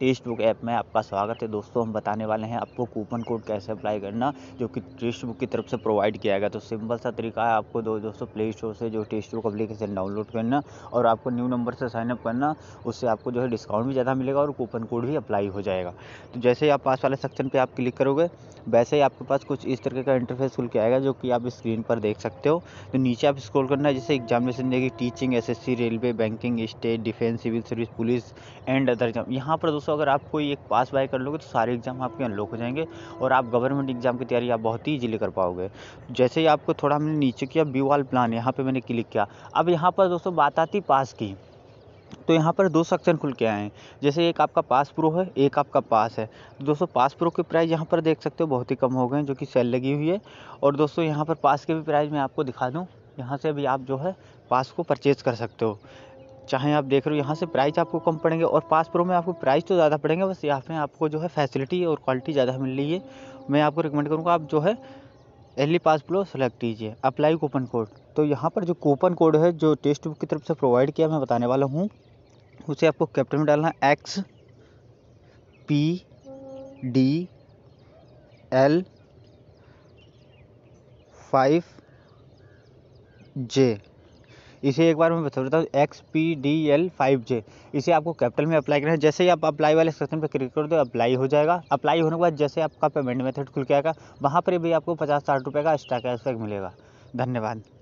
test book app में आपका स्वागत है दोस्तों हम बताने वाले हैं आपको कूपन कोड कैसे अप्लाई करना जो कि टेस्ट बुक की तरफ से प्रोवाइड किया गया तो सिंपल सा तरीका है आपको दो दोस्तों प्ले स्टोर से जो टेस्ट बुक अप्लीकेशन डाउनलोड करना और आपको न्यू नंबर से साइनअप करना उससे आपको जो है डिस्काउंट भी ज़्यादा मिलेगा और कूपन कोड भी अप्लाई हो जाएगा तो जैसे ही आप पास वाले सेक्शन पर आप क्लिक करोगे वैसे ही आपके पास कुछ इस तरीके का इंटरफेस खुल के आएगा जो कि आप स्क्रीन पर देख सकते हो तो नीचे आप स्क्रोल करना है जैसे एग्जामिनेशन देगी टीचिंग एस railway banking state defence civil service police and other यहाँ पर दोस्तों दोस्तों अगर आप कोई एक पास बाय कर लोगे तो सारे एग्ज़ाम आपके अनलॉक हो जाएंगे और आप गवर्नमेंट एग्ज़ाम की तैयारी आप बहुत ही ईजिली कर पाओगे जैसे ही आपको थोड़ा हमने नीचे किया बी वाल प्लान यहाँ पर मैंने क्लिक किया अब यहाँ पर दोस्तों बात आती पास की तो यहाँ पर दो सेक्शन खुल के आए हैं जैसे एक आपका पास प्रो है एक आपका पास है तो दोस्तों पास प्रो के प्राइस यहाँ पर देख सकते हो बहुत ही कम हो गए हैं जो कि सेल लगी हुई है और दोस्तों यहाँ पर पास के भी प्राइस मैं आपको दिखा दूँ यहाँ से भी आप जो है पास को परचेज़ कर सकते हो चाहे आप देख रहे हो यहाँ से प्राइस आपको कम पड़ेंगे और पास प्रो में आपको प्राइस तो ज़्यादा पड़ेंगे बस यहाँ पे आपको जो है फैसिलिटी और क्वालिटी ज़्यादा मिल रही है मैं आपको रिकमेंड करूँगा आप जो है एली पास प्रो सेलेक्ट कीजिए अप्लाई कूपन कोड तो यहाँ पर जो कूपन कोड है जो टेस्ट बुक की तरफ से प्रोवाइड किया मैं बताने वाला हूँ उसे आपको कैप्टन में डालना X P D L five J इसे एक बार मैं बता देता हूँ X P D L five J इसे आपको कैपिटल में अप्लाई करना है जैसे ही आप अप्लाई वाले सेक्शन पर क्लिक कर दो अप्लाई हो जाएगा अप्लाई होने के बाद जैसे आपका पेमेंट मेथड खुल के आएगा वहाँ पर भी आपको पचास साठ रुपये का एक्स्ट्रा कैशबैक मिलेगा धन्यवाद